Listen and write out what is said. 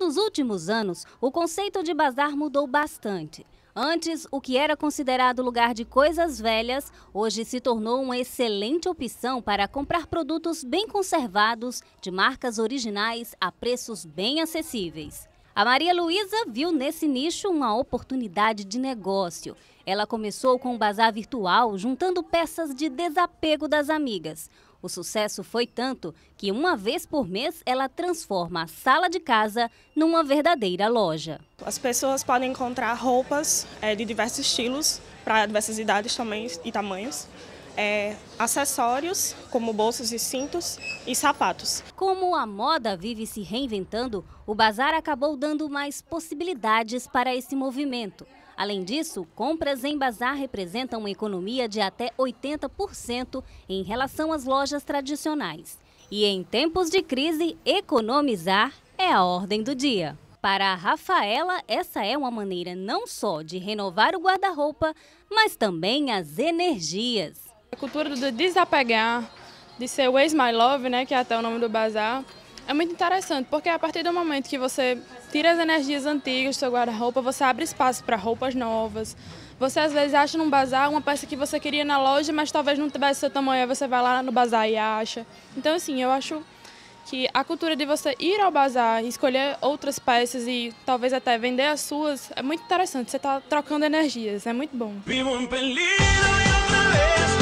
Nos últimos anos, o conceito de bazar mudou bastante. Antes, o que era considerado lugar de coisas velhas, hoje se tornou uma excelente opção para comprar produtos bem conservados, de marcas originais a preços bem acessíveis. A Maria Luísa viu nesse nicho uma oportunidade de negócio. Ela começou com um bazar virtual, juntando peças de desapego das amigas. O sucesso foi tanto que uma vez por mês ela transforma a sala de casa numa verdadeira loja. As pessoas podem encontrar roupas é, de diversos estilos, para diversas idades também e tamanhos é, acessórios, como bolsos e cintos, e sapatos. Como a moda vive se reinventando, o bazar acabou dando mais possibilidades para esse movimento. Além disso, compras em bazar representam uma economia de até 80% em relação às lojas tradicionais. E em tempos de crise, economizar é a ordem do dia. Para a Rafaela, essa é uma maneira não só de renovar o guarda-roupa, mas também as energias. A cultura do desapegar, de ser o Waste My Love, né, que é até o nome do bazar, é muito interessante, porque a partir do momento que você tira as energias antigas do seu guarda-roupa, você abre espaço para roupas novas. Você às vezes acha num bazar uma peça que você queria na loja, mas talvez não tivesse seu tamanho, aí você vai lá no bazar e acha. Então, assim, eu acho que a cultura de você ir ao bazar, escolher outras peças e talvez até vender as suas, é muito interessante. Você está trocando energias, é muito bom. Vivo um peligro e outra vez